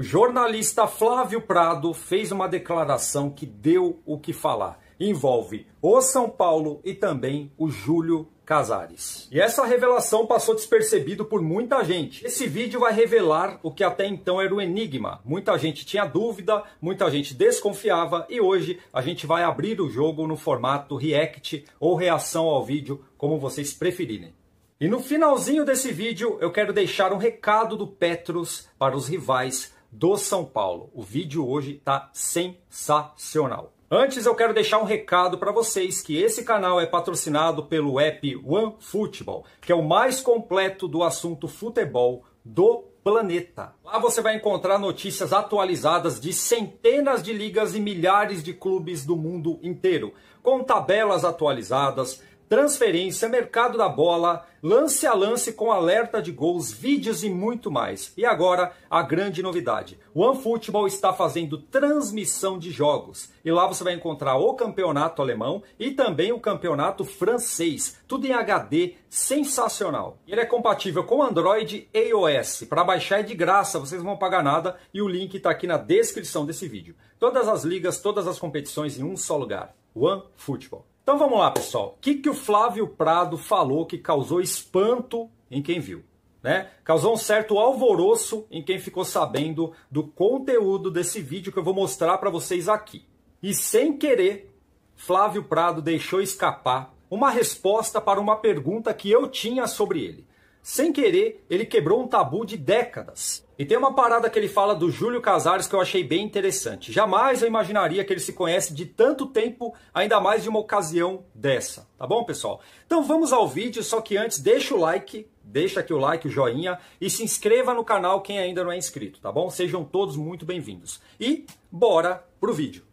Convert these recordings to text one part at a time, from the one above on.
O jornalista Flávio Prado fez uma declaração que deu o que falar. Envolve o São Paulo e também o Júlio Casares. E essa revelação passou despercebido por muita gente. Esse vídeo vai revelar o que até então era o um enigma. Muita gente tinha dúvida, muita gente desconfiava e hoje a gente vai abrir o jogo no formato react ou reação ao vídeo, como vocês preferirem. E no finalzinho desse vídeo eu quero deixar um recado do Petros para os rivais do São Paulo. O vídeo hoje está sensacional. Antes eu quero deixar um recado para vocês que esse canal é patrocinado pelo app OneFootball, que é o mais completo do assunto futebol do planeta. Lá você vai encontrar notícias atualizadas de centenas de ligas e milhares de clubes do mundo inteiro, com tabelas atualizadas, transferência, é mercado da bola, lance a lance com alerta de gols, vídeos e muito mais. E agora, a grande novidade. O OneFootball está fazendo transmissão de jogos. E lá você vai encontrar o campeonato alemão e também o campeonato francês. Tudo em HD, sensacional. Ele é compatível com Android e iOS. Para baixar é de graça, vocês não vão pagar nada e o link está aqui na descrição desse vídeo. Todas as ligas, todas as competições em um só lugar. OneFootball. Então vamos lá, pessoal. O que, que o Flávio Prado falou que causou espanto em quem viu? Né? Causou um certo alvoroço em quem ficou sabendo do conteúdo desse vídeo que eu vou mostrar para vocês aqui. E sem querer, Flávio Prado deixou escapar uma resposta para uma pergunta que eu tinha sobre ele. Sem querer, ele quebrou um tabu de décadas. E tem uma parada que ele fala do Júlio Casares que eu achei bem interessante. Jamais eu imaginaria que ele se conhece de tanto tempo, ainda mais de uma ocasião dessa. Tá bom, pessoal? Então vamos ao vídeo, só que antes deixa o like, deixa aqui o like, o joinha e se inscreva no canal quem ainda não é inscrito, tá bom? Sejam todos muito bem-vindos. E bora pro vídeo.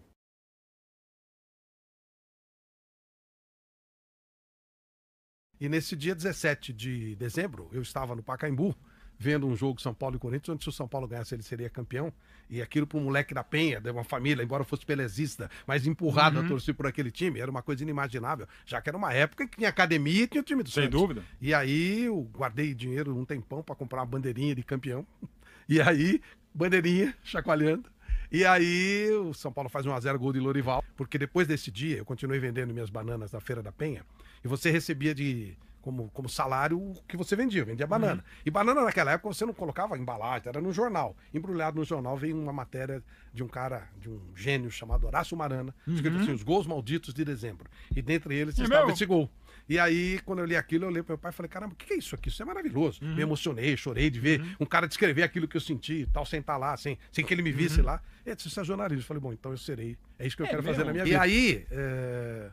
E nesse dia 17 de dezembro, eu estava no Pacaembu, vendo um jogo São Paulo e Corinthians, onde se o São Paulo ganhasse, ele seria campeão. E aquilo para um moleque da Penha, de uma família, embora fosse pelezista, mas empurrado uhum. a torcer por aquele time, era uma coisa inimaginável, já que era uma época que tinha academia e tinha o time do Sem Santos. dúvida. E aí eu guardei dinheiro um tempão para comprar uma bandeirinha de campeão. E aí, bandeirinha, chacoalhando. E aí o São Paulo faz 1x0 gol de Lorival, porque depois desse dia eu continuei vendendo minhas bananas na Feira da Penha e você recebia de como, como salário que você vendia, vendia uhum. banana. Uhum. E banana naquela época você não colocava embalagem, era no jornal. Embrulhado no jornal veio uma matéria de um cara, de um gênio chamado Horácio Marana, uhum. escrito assim, os gols malditos de dezembro. E dentre eles e é estava meu? esse gol. E aí, quando eu li aquilo, eu olhei pro meu pai e falei, caramba, o que é isso aqui? Isso é maravilhoso. Uhum. Me emocionei, chorei de ver uhum. um cara descrever aquilo que eu senti e tal, sem estar tá lá, sem, sem que ele me visse uhum. lá. E disse, isso é jornalismo. Eu falei, bom, então eu serei. É isso que eu é quero mesmo? fazer na minha e vida. E aí... É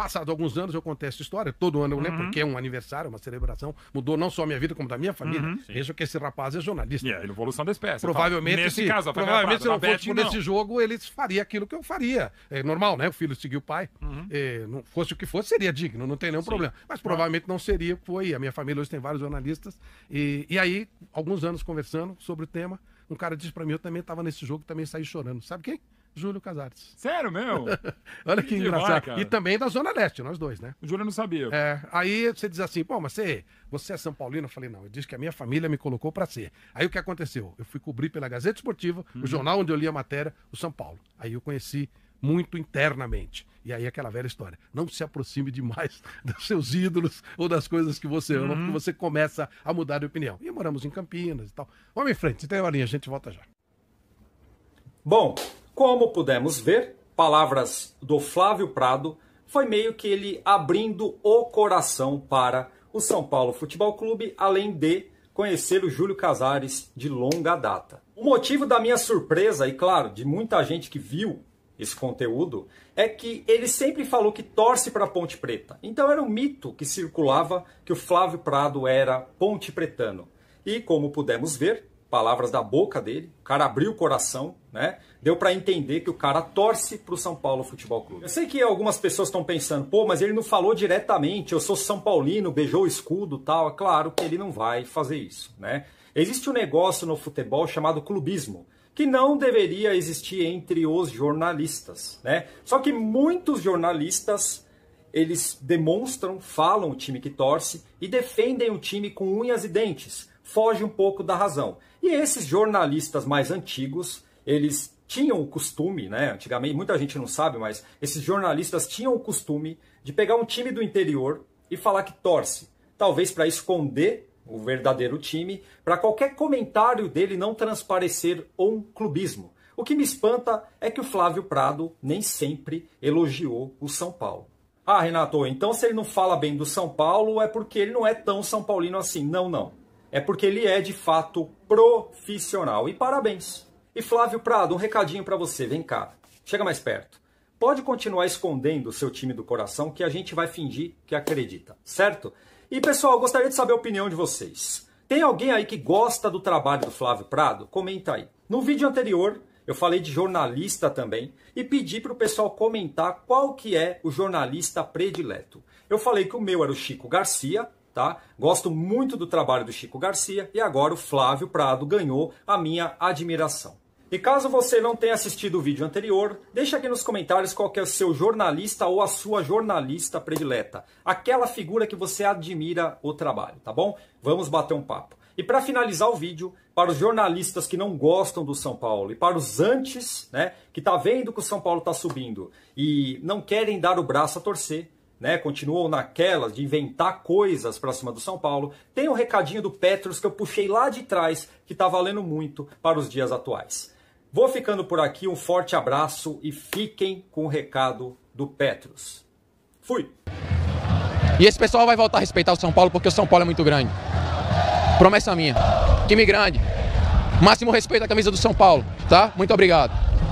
Passado alguns anos eu contei essa história, todo ano eu lembro, uhum. porque é um aniversário, uma celebração, mudou não só a minha vida, como da minha família. Uhum. Veja que esse rapaz é jornalista. E a evolução da espécie. Provavelmente, tá? nesse tá se, caso, provavelmente se não fosse por esse jogo, ele faria aquilo que eu faria. É normal, né? O filho seguir o pai. Uhum. É, não fosse o que fosse, seria digno, não tem nenhum Sim. problema. Mas provavelmente não seria, foi. A minha família hoje tem vários jornalistas. E, e aí, alguns anos conversando sobre o tema, um cara disse para mim, eu também estava nesse jogo, também saí chorando. Sabe quem? Júlio Casares. Sério meu? Olha que, que engraçado. Demais, e também da Zona Leste, nós dois, né? O Júlio não sabia. É, aí você diz assim, pô, mas você, você é São Paulino? Eu falei, não, eu disse que a minha família me colocou para ser. Aí o que aconteceu? Eu fui cobrir pela Gazeta Esportiva, uhum. o jornal onde eu li a matéria, o São Paulo. Aí eu conheci muito internamente. E aí aquela velha história, não se aproxime demais dos seus ídolos ou das coisas que você ama, uhum. porque você começa a mudar de opinião. E moramos em Campinas e tal. Vamos em frente, tem então, uma linha, a gente volta já. Bom, como pudemos ver, palavras do Flávio Prado, foi meio que ele abrindo o coração para o São Paulo Futebol Clube, além de conhecer o Júlio Casares de longa data. O motivo da minha surpresa, e claro, de muita gente que viu esse conteúdo, é que ele sempre falou que torce para Ponte Preta. Então era um mito que circulava que o Flávio Prado era ponte pretano. E como pudemos ver, palavras da boca dele, o cara abriu o coração, né? Deu para entender que o cara torce pro São Paulo Futebol Clube. Eu sei que algumas pessoas estão pensando, pô, mas ele não falou diretamente, eu sou São Paulino, beijou o escudo, tal. É claro que ele não vai fazer isso, né? Existe um negócio no futebol chamado clubismo, que não deveria existir entre os jornalistas, né? Só que muitos jornalistas eles demonstram, falam o time que torce e defendem o time com unhas e dentes foge um pouco da razão. E esses jornalistas mais antigos, eles tinham o costume, né? Antigamente, muita gente não sabe, mas esses jornalistas tinham o costume de pegar um time do interior e falar que torce, talvez para esconder o verdadeiro time, para qualquer comentário dele não transparecer um clubismo. O que me espanta é que o Flávio Prado nem sempre elogiou o São Paulo. Ah, Renato, então se ele não fala bem do São Paulo é porque ele não é tão São Paulino assim. Não, não é porque ele é de fato profissional. E parabéns! E Flávio Prado, um recadinho para você, vem cá, chega mais perto. Pode continuar escondendo o seu time do coração que a gente vai fingir que acredita, certo? E pessoal, gostaria de saber a opinião de vocês. Tem alguém aí que gosta do trabalho do Flávio Prado? Comenta aí. No vídeo anterior, eu falei de jornalista também e pedi para o pessoal comentar qual que é o jornalista predileto. Eu falei que o meu era o Chico Garcia, tá? Gosto muito do trabalho do Chico Garcia e agora o Flávio Prado ganhou a minha admiração. E caso você não tenha assistido o vídeo anterior, deixa aqui nos comentários qual é o seu jornalista ou a sua jornalista predileta, aquela figura que você admira o trabalho, tá bom? Vamos bater um papo. E para finalizar o vídeo, para os jornalistas que não gostam do São Paulo e para os antes, né, que tá vendo que o São Paulo tá subindo e não querem dar o braço a torcer, né, continuam naquelas de inventar coisas para cima do São Paulo, tem o um recadinho do Petros que eu puxei lá de trás, que está valendo muito para os dias atuais. Vou ficando por aqui, um forte abraço e fiquem com o recado do Petros. Fui! E esse pessoal vai voltar a respeitar o São Paulo porque o São Paulo é muito grande. Promessa minha. Time grande. Máximo respeito à camisa do São Paulo, tá? Muito obrigado.